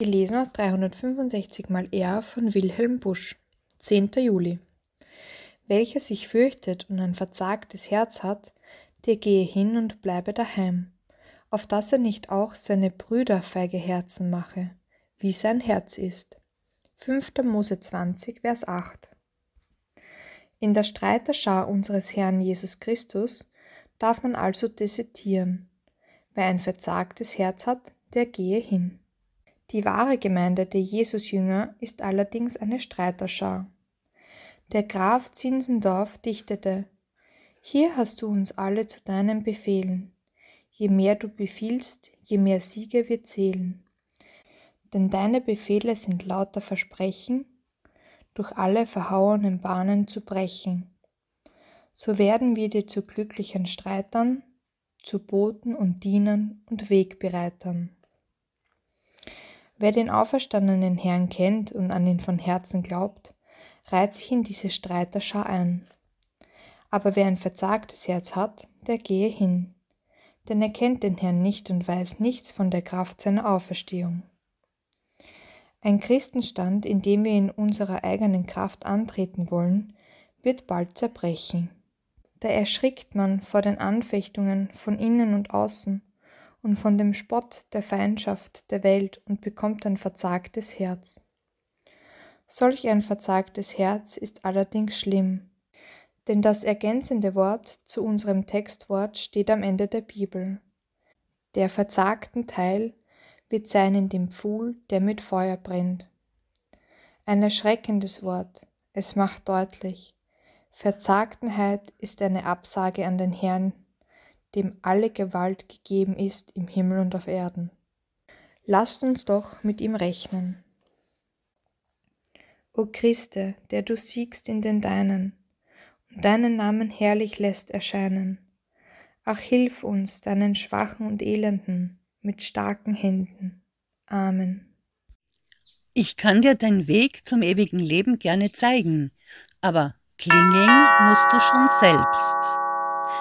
Gelesen aus 365 mal R von Wilhelm Busch, 10. Juli. Welcher sich fürchtet und ein verzagtes Herz hat, der gehe hin und bleibe daheim, auf dass er nicht auch seine Brüder feige Herzen mache, wie sein Herz ist. 5. Mose 20, Vers 8. In der Streiterschar unseres Herrn Jesus Christus darf man also desertieren. Wer ein verzagtes Herz hat, der gehe hin. Die wahre Gemeinde der Jesusjünger ist allerdings eine Streiterschar. Der Graf Zinsendorf dichtete Hier hast du uns alle zu deinen Befehlen. Je mehr du befiehlst, je mehr Siege wir zählen. Denn deine Befehle sind lauter Versprechen, durch alle verhauenen Bahnen zu brechen. So werden wir dir zu glücklichen Streitern, zu Boten und Dienern und Wegbereitern. Wer den auferstandenen Herrn kennt und an ihn von Herzen glaubt, reiht sich in diese Streiterschar ein. Aber wer ein verzagtes Herz hat, der gehe hin, denn er kennt den Herrn nicht und weiß nichts von der Kraft seiner Auferstehung. Ein Christenstand, in dem wir in unserer eigenen Kraft antreten wollen, wird bald zerbrechen. Da erschrickt man vor den Anfechtungen von innen und außen und von dem Spott der Feindschaft der Welt und bekommt ein verzagtes Herz. Solch ein verzagtes Herz ist allerdings schlimm, denn das ergänzende Wort zu unserem Textwort steht am Ende der Bibel. Der verzagten Teil wird sein in dem Pfuhl, der mit Feuer brennt. Ein erschreckendes Wort, es macht deutlich, Verzagtenheit ist eine Absage an den Herrn, dem alle Gewalt gegeben ist im Himmel und auf Erden. Lasst uns doch mit ihm rechnen. O Christe, der du siegst in den Deinen und deinen Namen herrlich lässt erscheinen, ach hilf uns, deinen Schwachen und Elenden, mit starken Händen. Amen. Ich kann dir deinen Weg zum ewigen Leben gerne zeigen, aber klingeln musst du schon selbst.